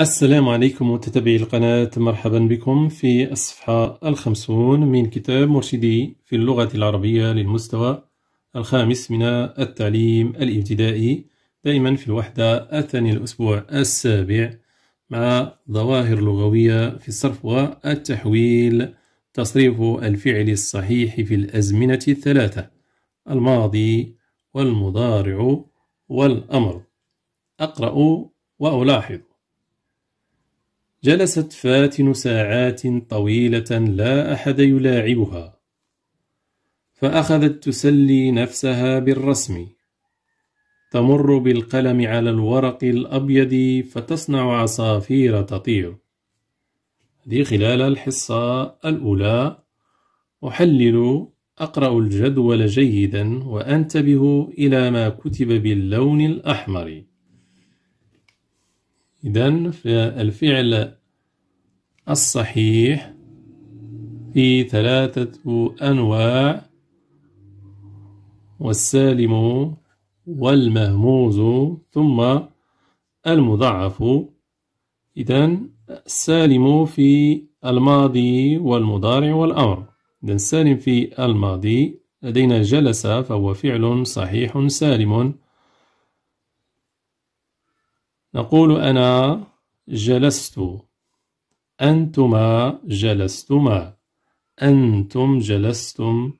السلام عليكم متتبعي القناة مرحبا بكم في الصفحة الخمسون من كتاب مرشدي في اللغة العربية للمستوى الخامس من التعليم الابتدائي دائما في الوحدة الثانية الأسبوع السابع مع ظواهر لغوية في الصرف والتحويل تصريف الفعل الصحيح في الأزمنة الثلاثة الماضي والمضارع والأمر أقرأ وألاحظ جلست فاتن ساعات طويلة لا أحد يلاعبها فأخذت تسلي نفسها بالرسم تمر بالقلم على الورق الأبيض فتصنع عصافير تطير دي خلال الحصة الأولى أحلل أقرأ الجدول جيدا وأنتبه إلى ما كتب باللون الأحمر إذا الفعل الصحيح في ثلاثة أنواع والسالم والمهموز ثم المضعف إذا السالم في الماضي والمضارع والأمر إذا السالم في الماضي لدينا جلس فهو فعل صحيح سالم نقول أنا جلست أنتما جلستما أنتم جلستم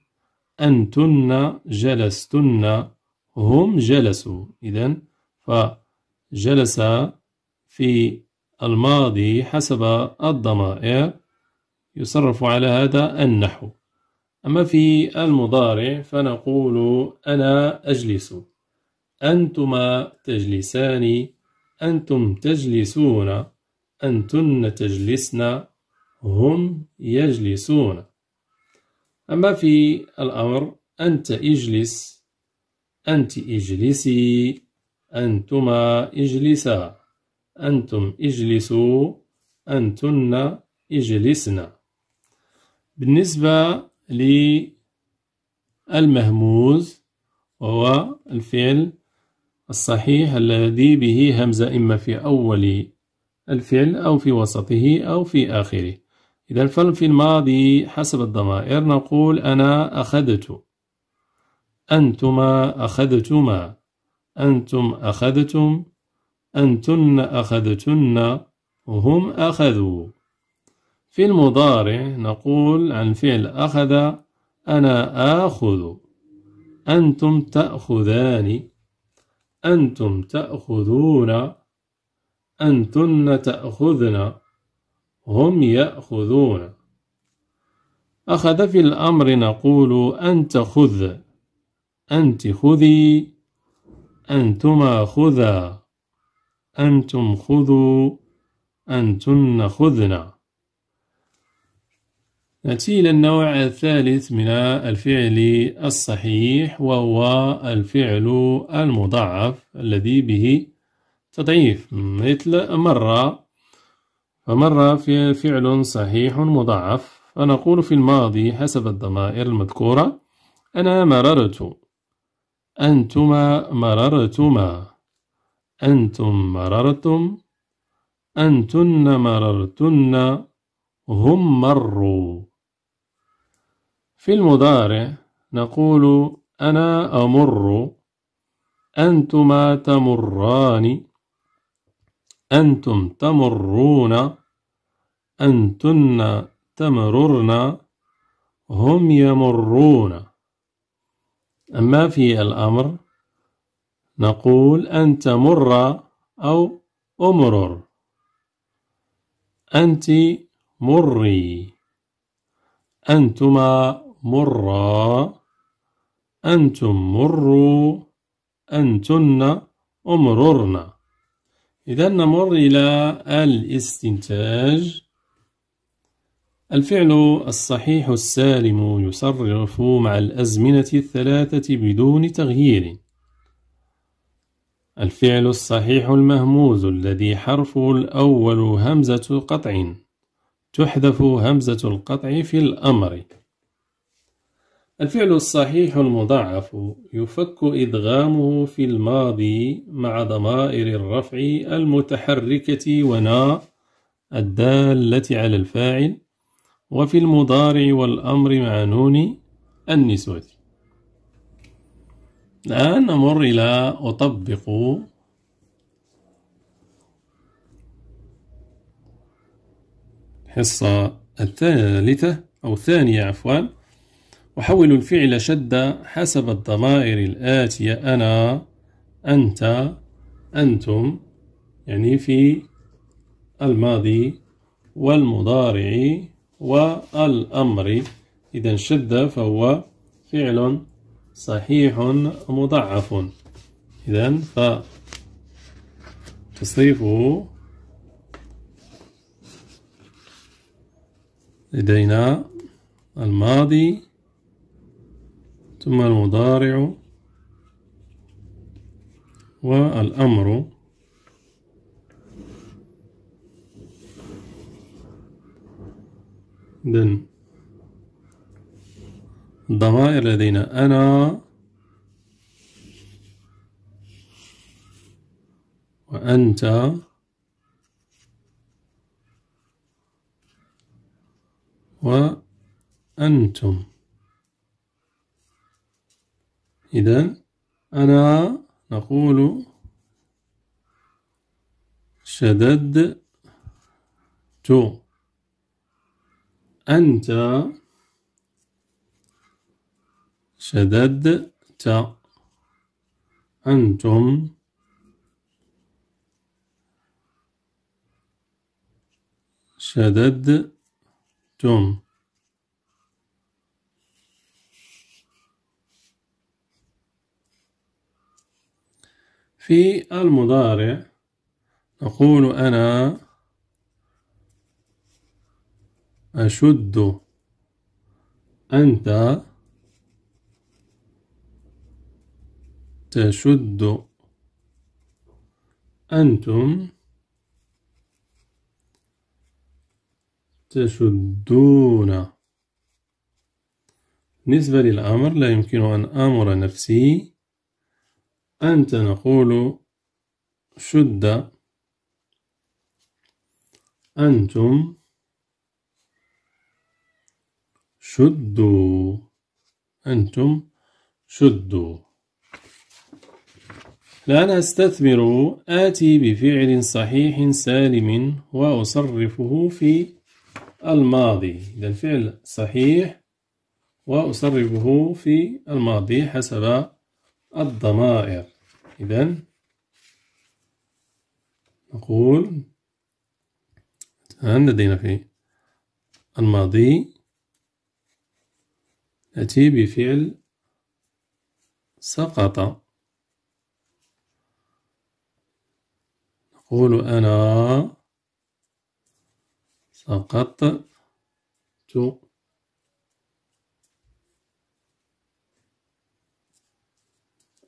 أنتن جلستن هم جلسوا إذا فجلس في الماضي حسب الضمائر يصرف على هذا النحو أما في المضارع فنقول أنا أجلس أنتما تجلسان أنتم تجلسون أنتن تجلسن هم يجلسون أما في الأمر أنت اجلس أنت اجلسي أنتما اجلسا أنتم اجلسوا أنتن اجلسنا بالنسبة للمهموز وهو الفعل الصحيح الذي به همزة إما في أول الفعل أو في وسطه أو في آخره إذا الفعل في الماضي حسب الضمائر نقول أنا أخذت أنتما أخذتما أنتم أخذتم أنتن أخذتن هم أخذوا في المضارع نقول عن فعل أخذ أنا آخذ أنتم تأخذان أنتم تأخذون أنتن تأخذن هم يأخذون أخذ في الأمر نقول أنت خذ أنت خذي أنتما خذا أنتم خذوا أنتن خذنا نأتي إلى النوع الثالث من الفعل الصحيح وهو الفعل المضاعف الذي به تضعيف مثل مرة فمرة في فعل صحيح مضاعف فنقول في الماضي حسب الضمائر المذكورة أنا مررت أنتما مررتما أنتم مررتم أنتن مررتن هم مروا في المضارع نقول أنا أمر أنتما تمران أنتم تمرون أنتن تمررن هم يمرون أما في الأمر نقول أنت مر أو أمرر أنت مري أنتما مرا أنتم مروا أنتن أمررن إذا نمر إلى الاستنتاج الفعل الصحيح السالم يصرف مع الأزمنة الثلاثة بدون تغيير الفعل الصحيح المهموز الذي حرفه الأول همزة قطع تحذف همزة القطع في الأمر الفعل الصحيح المضاعف يفك إدغامه في الماضي مع ضمائر الرفع المتحركة ونا الدالة على الفاعل وفي المضارع والأمر مع نون النسوة الآن نمر إلى أطبق الحصة الثالثة أو الثانية عفواً أحول الفعل شد حسب الضمائر الآتية أنا أنت أنتم يعني في الماضي والمضارع والأمر إذا شد فهو فعل صحيح مضعف إذا فتصريفه لدينا الماضي ثم المضارع والأمر دن الضمائر لدينا أنا وأنت وأنتم إذا أنا نقول شددت أنت شددت أنتم شددتم في المضارع نقول أنا أشد أنت تشد أنتم تشدون بالنسبة للأمر لا يمكن أن آمر نفسي أنت نقول شد أنتم شدوا أنتم شدوا الآن أستثمر آتي بفعل صحيح سالم وأصرفه في الماضي إذا الفعل صحيح وأصرفه في الماضي حسب الضمائر إذا نقول الآن لدينا في الماضي نأتي بفعل سقط نقول أنا سقطت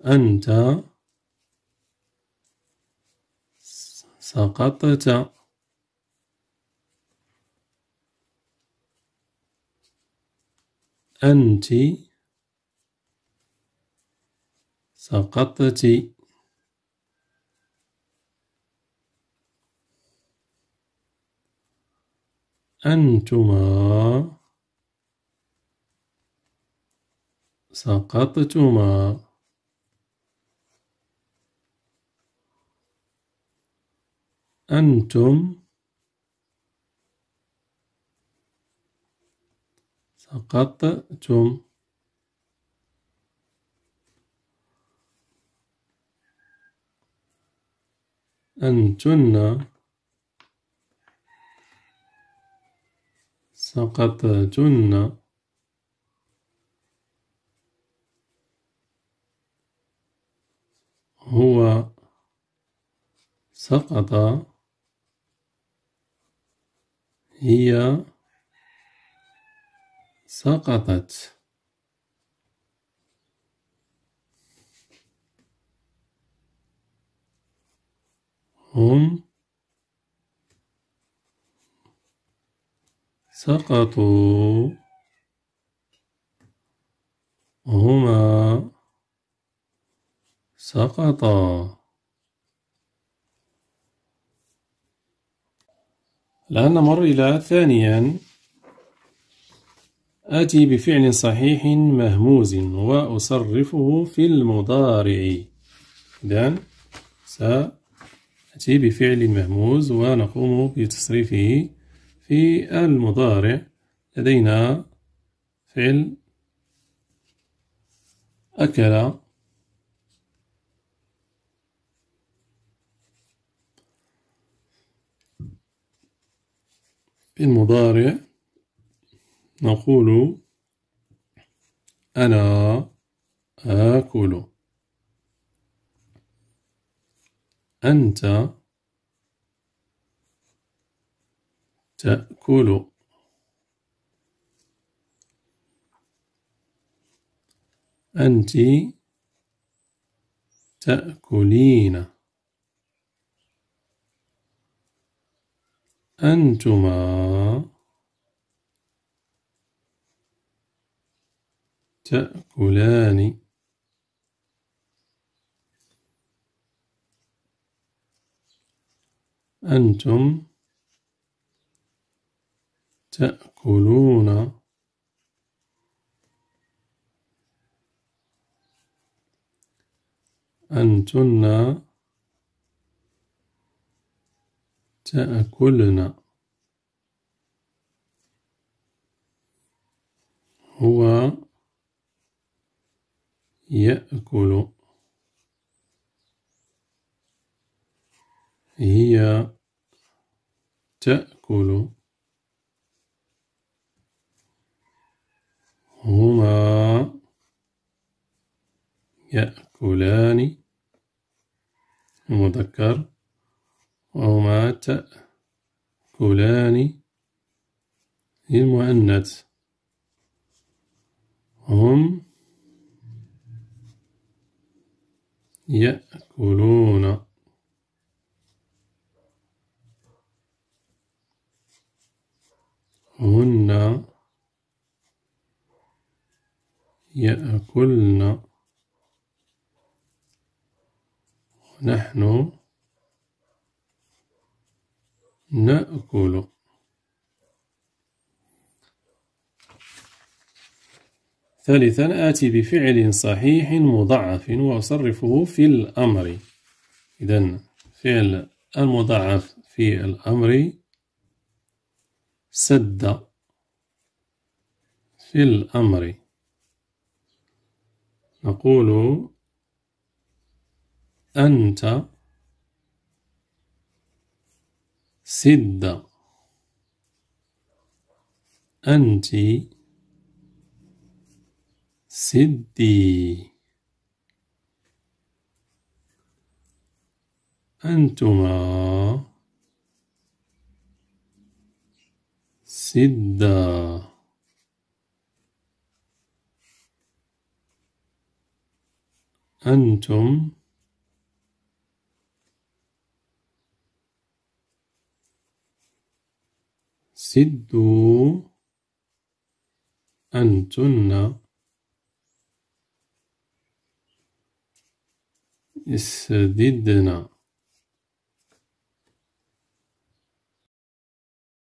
أنت سقطت أنت سقطت أنتما سقطتما أنتم سقطتم أنتن سقطتن هو سقط هي سقطت هم سقطوا هما سقطا الآن نمر إلى ثانيا آتي بفعل صحيح مهموز وأصرفه في المضارع إذن سأتي بفعل مهموز ونقوم بتصريفه في المضارع لدينا فعل أكل في المضارع نقول أنا آكل أنت تأكل أنت تأكلين أنتما تأكلان أنتم تأكلون أنتن تأكلنا هو يأكل هي تأكل هما يأكلان مذكر وهما تأكلان للمؤنث هم يأكلون هن يأكلن ونحن نأكل ثالثا آتي بفعل صحيح مضعف وأصرفه في الأمر إذا فعل المضعف في الأمر سد في الأمر نقول أنت سد أنت سدي أنتما سدا أنتم سدوا أنتن استددنا